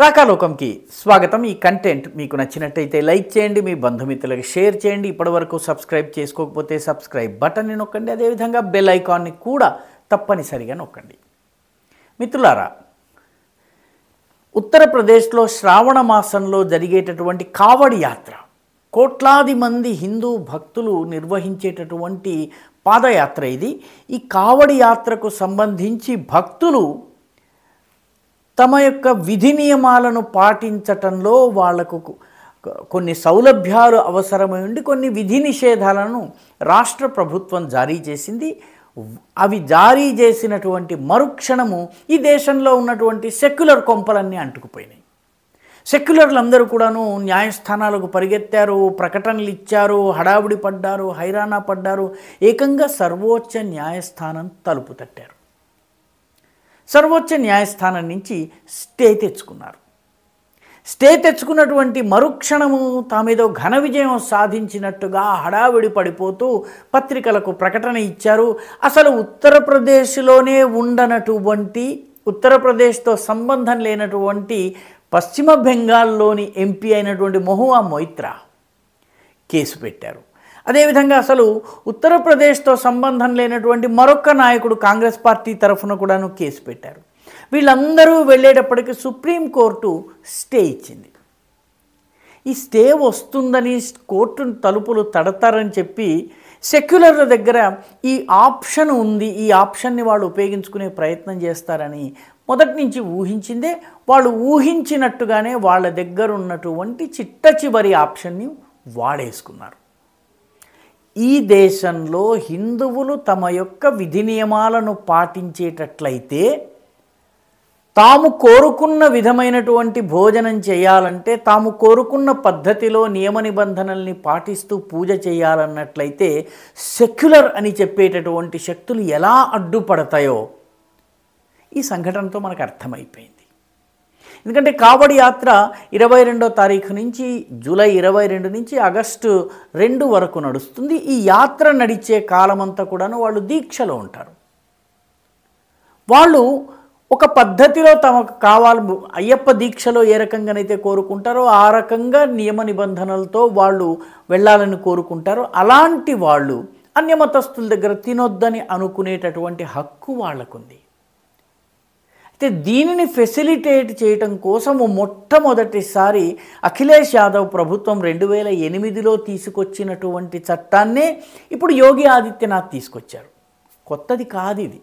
రాకాలోకంకి స్వాగతం ఈ కంటెంట్ మీకు నచ్చినట్టయితే లైక్ చేయండి మీ బంధుమిత్రులకు షేర్ చేయండి ఇప్పటివరకు సబ్స్క్రైబ్ చేసుకోకపోతే సబ్స్క్రైబ్ బటన్ని నొక్కండి అదేవిధంగా బెల్ ఐకాన్ని కూడా తప్పనిసరిగా నొక్కండి మిత్రులారా ఉత్తరప్రదేశ్లో శ్రావణ మాసంలో జరిగేటటువంటి కావడి యాత్ర కోట్లాది మంది హిందూ భక్తులు నిర్వహించేటటువంటి పాదయాత్ర ఇది ఈ కావడి యాత్రకు సంబంధించి భక్తులు తమ యొక్క విధి నియమాలను పాటించటంలో వాళ్లకు కొన్ని సౌలభ్యాలు అవసరమై ఉండి కొన్ని విధి నిషేధాలను రాష్ట్ర ప్రభుత్వం జారీ చేసింది అవి జారీ చేసినటువంటి మరుక్షణము ఈ దేశంలో ఉన్నటువంటి సెక్యులర్ కొంపలన్నీ అంటుకుపోయినాయి సెక్యులర్లు అందరూ కూడాను న్యాయస్థానాలకు పరిగెత్తారు ప్రకటనలు ఇచ్చారు హడావుడి పడ్డారు హైరాణా పడ్డారు ఏకంగా సర్వోచ్చ న్యాయస్థానం తలుపు తట్టారు సర్వోచ్చ న్యాయస్థానం నుంచి స్టే తెచ్చుకున్నారు స్టే తెచ్చుకున్నటువంటి మరుక్షణము తామేదో ఘన విజయం సాధించినట్టుగా హడావిడి పడిపోతూ పత్రికలకు ప్రకటన ఇచ్చారు అసలు ఉత్తరప్రదేశ్లోనే ఉండనటువంటి ఉత్తరప్రదేశ్తో సంబంధం లేనటువంటి పశ్చిమ బెంగాల్లోని ఎంపీ అయినటువంటి మహువా మొయిత్రా కేసు పెట్టారు అదేవిధంగా అసలు ఉత్తరప్రదేశ్తో సంబంధం లేనటువంటి మరొక నాయకుడు కాంగ్రెస్ పార్టీ తరఫున కూడాను కేసు పెట్టారు వీళ్ళందరూ వెళ్ళేటప్పటికి సుప్రీంకోర్టు స్టే ఇచ్చింది ఈ స్టే వస్తుందని కోర్టు తలుపులు తడతారని చెప్పి సెక్యులర్ల దగ్గర ఈ ఆప్షన్ ఉంది ఈ ఆప్షన్ని వాళ్ళు ఉపయోగించుకునే ప్రయత్నం చేస్తారని మొదటి నుంచి ఊహించిందే వాళ్ళు ఊహించినట్టుగానే వాళ్ళ దగ్గర ఉన్నటువంటి చిట్ట చివరి ఆప్షన్ని వాడేసుకున్నారు ఈ దేశంలో హిందువులు తమ యొక్క విధి నియమాలను పాటించేటట్లయితే తాము కోరుకున్న విధమైనటువంటి భోజనం చేయాలంటే తాము కోరుకున్న పద్ధతిలో నియమ నిబంధనల్ని పాటిస్తూ పూజ చేయాలన్నట్లయితే సెక్యులర్ అని చెప్పేటటువంటి శక్తులు ఎలా అడ్డుపడతాయో ఈ సంఘటనతో మనకు అర్థమైపోయింది ఎందుకంటే కాబడి యాత్ర ఇరవై రెండో తారీఖు నుంచి జూలై ఇరవై రెండు నుంచి ఆగస్టు రెండు వరకు నడుస్తుంది ఈ యాత్ర నడిచే కాలమంతా కూడాను వాళ్ళు దీక్షలో ఉంటారు వాళ్ళు ఒక పద్ధతిలో తమకు కావాలి అయ్యప్ప దీక్షలో ఏ రకంగానైతే కోరుకుంటారో ఆ రకంగా నియమ నిబంధనలతో వాళ్ళు వెళ్ళాలని కోరుకుంటారో అలాంటి వాళ్ళు అన్యమతస్తుల దగ్గర తినొద్దని అనుకునేటటువంటి హక్కు వాళ్ళకుంది అయితే దీనిని ఫెసిలిటేట్ చేయటం కోసము మొట్టమొదటిసారి అఖిలేష్ యాదవ్ ప్రభుత్వం రెండు వేల ఎనిమిదిలో తీసుకొచ్చినటువంటి చట్టాన్నే ఇప్పుడు యోగి ఆదిత్యనాథ్ తీసుకొచ్చారు కొత్తది కాదు ఇది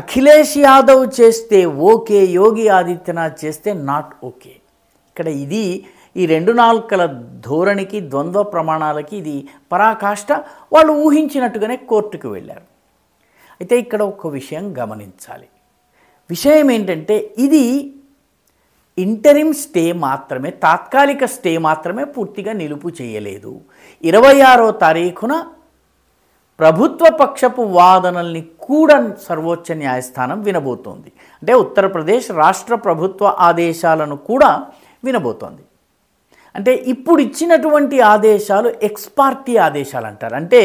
అఖిలేష్ యాదవ్ చేస్తే ఓకే యోగి ఆదిత్యనాథ్ చేస్తే నాట్ ఓకే ఇక్కడ ఇది ఈ రెండు నాలుకల ధోరణికి ద్వంద్వ ప్రమాణాలకి ఇది పరాకాష్ట వాళ్ళు ఊహించినట్టుగానే కోర్టుకు వెళ్ళారు అయితే ఇక్కడ ఒక విషయం గమనించాలి విషయం ఏంటంటే ఇది ఇంటరిమ్ స్టే మాత్రమే తాత్కాలిక స్టే మాత్రమే పూర్తిగా నిలుపు చేయలేదు ఇరవై ఆరో తారీఖున ప్రభుత్వ పక్షపు వాదనల్ని కూడా సర్వోచ్చ న్యాయస్థానం వినబోతోంది అంటే ఉత్తరప్రదేశ్ రాష్ట్ర ప్రభుత్వ ఆదేశాలను కూడా వినబోతోంది అంటే ఇప్పుడు ఇచ్చినటువంటి ఆదేశాలు ఎక్స్పార్టీ ఆదేశాలు అంటారు అంటే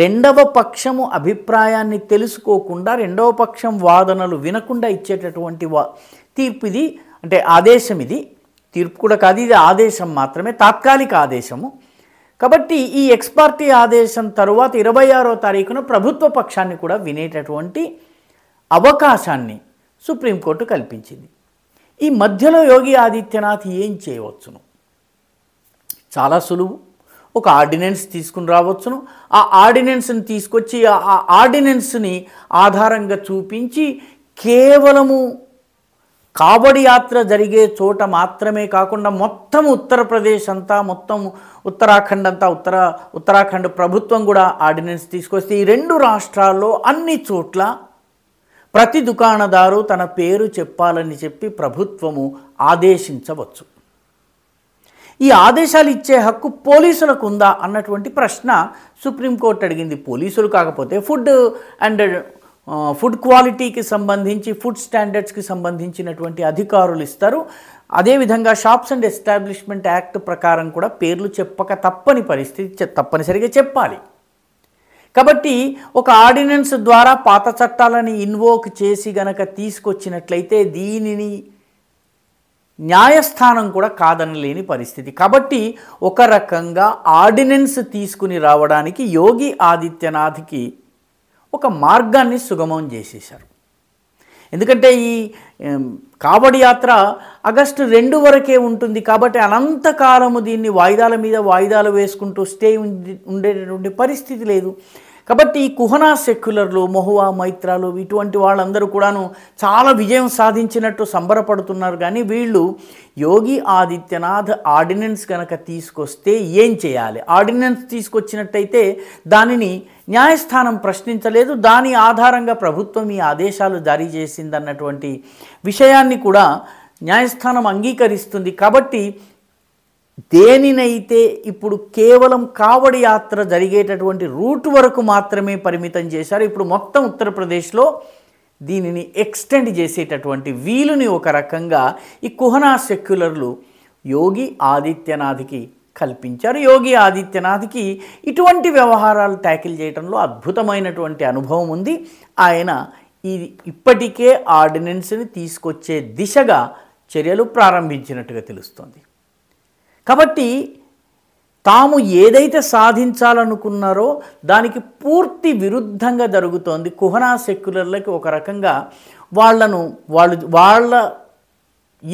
రెండవ పక్షము అభిప్రాయాన్ని తెలుసుకోకుండా రెండవ పక్షం వాదనలు వినకుండా ఇచ్చేటటువంటి వా తీర్పు ఇది అంటే ఆదేశం ఇది తీర్పు కూడా కాదు ఇది ఆదేశం మాత్రమే తాత్కాలిక ఆదేశము కాబట్టి ఈ ఎక్స్పార్టీ ఆదేశం తరువాత ఇరవై ఆరో తారీఖున ప్రభుత్వ పక్షాన్ని కూడా వినేటటువంటి అవకాశాన్ని సుప్రీంకోర్టు కల్పించింది ఈ మధ్యలో యోగి ఆదిత్యనాథ్ ఏం చేయవచ్చును చాలా సులువు ఒక ఆర్డినెన్స్ తీసుకుని రావచ్చును ఆ ఆర్డినెన్స్ని తీసుకొచ్చి ఆ ఆర్డినెన్స్ని ఆధారంగా చూపించి కేవలము కాబడి యాత్ర జరిగే చోట మాత్రమే కాకుండా మొత్తం ఉత్తరప్రదేశ్ అంతా మొత్తం ఉత్తరాఖండ్ అంతా ఉత్తర ఉత్తరాఖండ్ ప్రభుత్వం కూడా ఆర్డినెన్స్ తీసుకొస్తే ఈ రెండు రాష్ట్రాల్లో అన్ని చోట్ల ప్రతి దుకాణదారు తన పేరు చెప్పాలని చెప్పి ప్రభుత్వము ఆదేశించవచ్చు ఈ ఆదేశాలు ఇచ్చే హక్కు పోలీసులకు ఉందా అన్నటువంటి ప్రశ్న సుప్రీంకోర్టు అడిగింది పోలీసులు కాకపోతే ఫుడ్ అండ్ ఫుడ్ క్వాలిటీకి సంబంధించి ఫుడ్ స్టాండర్డ్స్కి సంబంధించినటువంటి అధికారులు ఇస్తారు అదేవిధంగా షాప్స్ అండ్ ఎస్టాబ్లిష్మెంట్ యాక్ట్ ప్రకారం కూడా పేర్లు చెప్పక తప్పని పరిస్థితి తప్పనిసరిగా చెప్పాలి కాబట్టి ఒక ఆర్డినెన్స్ ద్వారా పాత చట్టాలని ఇన్వోక్ చేసి గనక తీసుకొచ్చినట్లయితే దీనిని న్యాయస్థానం కూడా కాదని లేని పరిస్థితి కాబట్టి ఒక రకంగా ఆర్డినెన్స్ తీసుకుని రావడానికి యోగి ఆదిత్యనాథ్కి ఒక మార్గాన్ని సుగమం చేసేశారు ఎందుకంటే ఈ కాబడి యాత్ర ఆగస్టు రెండు వరకే ఉంటుంది కాబట్టి అనంతకాలము దీన్ని వాయిదాల మీద వాయిదాలు వేసుకుంటూ స్టే ఉండేటటువంటి పరిస్థితి లేదు కాబట్టి ఈ కుహనా సెక్యులర్లు మొహువా మైత్రాలు ఇటువంటి వాళ్ళందరూ కూడాను చాలా విజయం సాధించినట్టు సంబరపడుతున్నారు కానీ వీళ్ళు యోగి ఆదిత్యనాథ్ ఆర్డినెన్స్ కనుక తీసుకొస్తే ఏం చేయాలి ఆర్డినెన్స్ తీసుకొచ్చినట్టయితే దానిని న్యాయస్థానం ప్రశ్నించలేదు దాని ఆధారంగా ప్రభుత్వం ఈ ఆదేశాలు జారీ చేసిందన్నటువంటి విషయాన్ని కూడా న్యాయస్థానం అంగీకరిస్తుంది కాబట్టి దేనినైతే ఇప్పుడు కేవలం కావడి యాత్ర జరిగేటటువంటి రూట్ వరకు మాత్రమే పరిమితం చేశారు ఇప్పుడు మొత్తం ఉత్తరప్రదేశ్లో దీనిని ఎక్స్టెండ్ చేసేటటువంటి వీలుని ఒక రకంగా ఈ కుహనా సెక్యులర్లు యోగి ఆదిత్యనాథ్కి కల్పించారు యోగి ఆదిత్యనాథ్కి ఇటువంటి వ్యవహారాలు ట్యాకిల్ చేయడంలో అద్భుతమైనటువంటి అనుభవం ఉంది ఆయన ఇది ఇప్పటికే ఆర్డినెన్స్ని తీసుకొచ్చే దిశగా చర్యలు ప్రారంభించినట్టుగా తెలుస్తోంది కాబట్టి తాము ఏదైతే సాధించాలనుకున్నారో దానికి పూర్తి విరుద్ధంగా జరుగుతోంది కుహనా సెక్యులర్లకి ఒక రకంగా వాళ్లను వాళ్ళు వాళ్ళ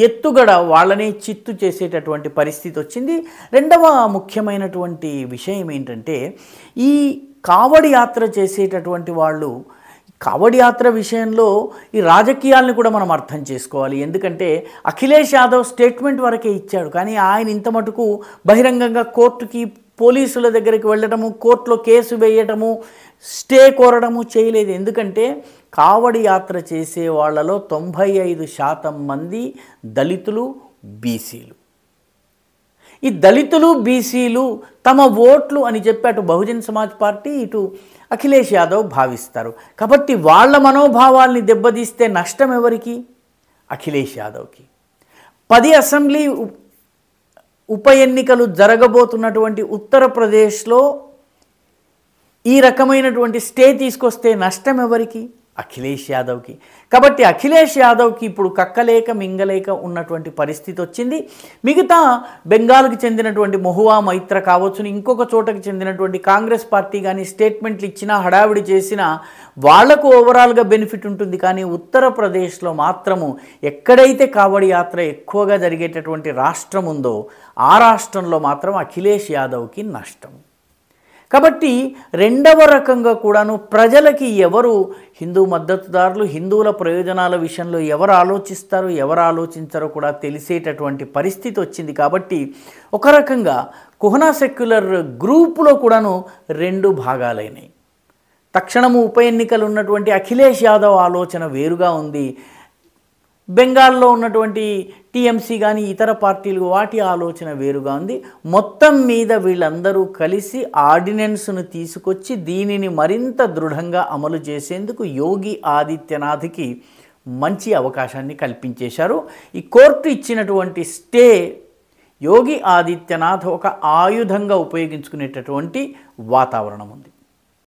ఎత్తుగడ వాళ్ళనే చిత్తు చేసేటటువంటి పరిస్థితి వచ్చింది రెండవ ముఖ్యమైనటువంటి విషయం ఏంటంటే ఈ కావడి యాత్ర చేసేటటువంటి వాళ్ళు కావడి యాత్ర విషయంలో ఈ రాజకీయాలను కూడా మనం అర్థం చేసుకోవాలి ఎందుకంటే అఖిలేష్ యాదవ్ స్టేట్మెంట్ వరకే ఇచ్చాడు కానీ ఆయన ఇంత మటుకు బహిరంగంగా కోర్టుకి పోలీసుల దగ్గరికి వెళ్ళటము కోర్టులో కేసు వేయటము స్టే కోరడము చేయలేదు ఎందుకంటే కావడి యాత్ర చేసే వాళ్ళలో తొంభై ఐదు శాతం మంది దళితులు బీసీలు ఈ దళితులు బీసీలు తమ ఓట్లు అని అటు బహుజన్ సమాజ్ పార్టీ ఇటు అఖిలేష్ యాదవ్ భావిస్తారు కాబట్టి వాళ్ళ మనోభావాల్ని దెబ్బతీస్తే నష్టం ఎవరికి అఖిలేష్ యాదవ్కి పది అసెంబ్లీ ఉప ఎన్నికలు జరగబోతున్నటువంటి ఉత్తరప్రదేశ్లో ఈ రకమైనటువంటి స్టే తీసుకొస్తే నష్టం ఎవరికి అఖిలేష్ యాదవ్కి కాబట్టి అఖిలేష్ యాదవ్కి ఇప్పుడు కక్కలేక మింగలేక ఉన్నటువంటి పరిస్థితి వచ్చింది మిగతా బెంగాల్కి చెందినటువంటి మొహువా మైత్ర కావచ్చు ఇంకొక చోటకి చెందినటువంటి కాంగ్రెస్ పార్టీ కానీ స్టేట్మెంట్లు ఇచ్చినా హడావిడి చేసినా వాళ్లకు ఓవరాల్గా బెనిఫిట్ ఉంటుంది కానీ ఉత్తరప్రదేశ్లో మాత్రము ఎక్కడైతే కావడి యాత్ర ఎక్కువగా జరిగేటటువంటి రాష్ట్రం ఉందో ఆ రాష్ట్రంలో మాత్రం అఖిలేష్ యాదవ్కి నష్టం కాబట్టి రెండవ రకంగా కూడాను ప్రజలకి ఎవరు హిందూ మద్దతుదారులు హిందువుల ప్రయోజనాల విషయంలో ఎవరు ఆలోచిస్తారు ఎవరు ఆలోచించారో కూడా తెలిసేటటువంటి పరిస్థితి వచ్చింది కాబట్టి ఒక రకంగా కుహనా సెక్యులర్ గ్రూపులో కూడాను రెండు భాగాలైనవి తక్షణము ఉప ఎన్నికలు ఉన్నటువంటి అఖిలేష్ యాదవ్ ఆలోచన వేరుగా ఉంది బెంగాల్లో ఉన్నటువంటి టీఎంసీ కానీ ఇతర పార్టీలు వాటి ఆలోచన వేరుగా ఉంది మొత్తం మీద వీళ్ళందరూ కలిసి ఆర్డినెన్స్ను తీసుకొచ్చి దీనిని మరింత దృఢంగా అమలు చేసేందుకు యోగి ఆదిత్యనాథ్కి మంచి అవకాశాన్ని కల్పించేశారు ఈ కోర్టు ఇచ్చినటువంటి స్టే యోగి ఆదిత్యనాథ్ ఒక ఆయుధంగా ఉపయోగించుకునేటటువంటి వాతావరణం ఉంది